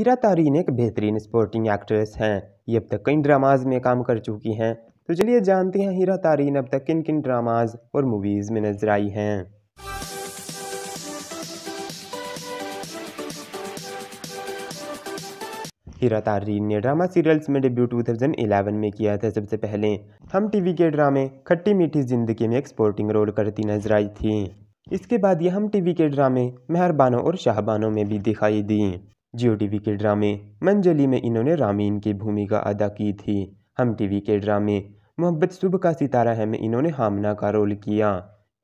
हिरा तारीन एक बेहतरीन sporting actress हैं ये अब तक कई ड्रामाज में काम कर चुकी हैं तो चलिए जानते हैं हिरा तारीन अब तक किन किन ड्रामाज और मूवीज़ में नजर आई हैं हीरा तारीन ने ड्रामा सीरियल्स में डेब्यू 2011 में किया था सबसे पहले हम टीवी के ड्रामे खट्टी मीठी जिंदगी में एक स्पोर्टिंग रोल करती नजर आई थी इसके बाद यह हम टीवी के ड्रामे मेहरबानों और शाहबानों में भी दिखाई दी जियो टी वी के ड्रामे मंजली में इन्होंने रामीन की भूमिका अदा की थी हम टी वी के ड्रामे मोहब्बत सुबह का सितारा है में इन्होंने हामना का रोल किया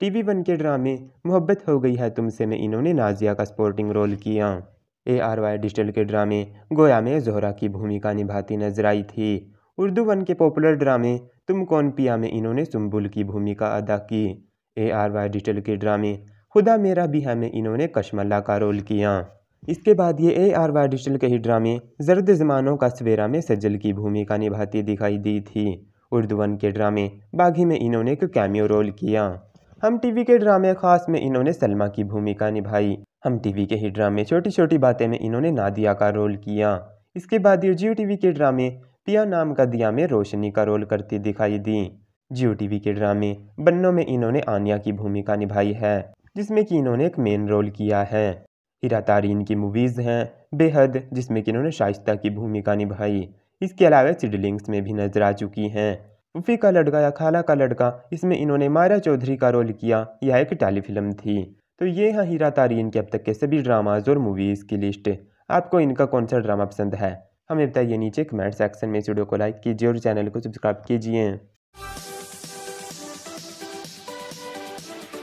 टी वी वन के ड्रामे मोहब्बत हो गई है तुमसे में इन्होंने नाजिया का स्पोर्टिंग रोल किया ए आर वाई डिजिटल के ड्रामे गोया में जोहरा की भूमिका निभाती नजर आई थी उर्दू वन के पॉपुलर ड्रामे तुम कौन पिया में इन्होंने सुम्बुल की भूमिका अदा की ए आर वाई डिजिटल के ड्रामे खुदा मेरा भी है में इन्होंने कशमल्ला का रोल किया इसके बाद ये ए आर वाई डिजिटल के ही ड्रामे जर्द जमानों का सवेरा में सज्जल की भूमिका निभाती दिखाई दी थी वन के ड्रामे बाघी में इन्होंने एक कैमियो रोल किया हम टीवी के ड्रामे खास में इन्होंने सलमा की भूमिका निभाई हम टीवी के ही ड्रामे छोटी छोटी बातें में इन्होंने नादिया का रोल किया इसके बाद ये जियो टीवी के ड्रामे पिया नाम का दिया में रोशनी का रोल करती दिखाई दी जियो टीवी के ड्रामे बन्नों में इन्होंने आनिया की भूमिका निभाई है जिसमें कि इन्होंने एक मेन रोल किया है हिरा तारीन की मूवीज़ हैं बेहद जिसमें कि इन्होंने शाइस्ता की भूमिका निभाई इसके अलावा सिडलिंग्स में भी नजर आ चुकी हैं उफी का लड़का या खाला का लड़का इसमें इन्होंने मायरा चौधरी का रोल किया यह एक टेलीफिल्म थी तो ये हैं हीरा तारीन के अब तक के सभी ड्रामाज और मूवीज़ की लिस्ट आपको इनका कौन सा ड्रामा पसंद है हमें बताइए नीचे कमेंट सेक्शन में इस वीडियो को लाइक कीजिए और चैनल को सब्सक्राइब कीजिए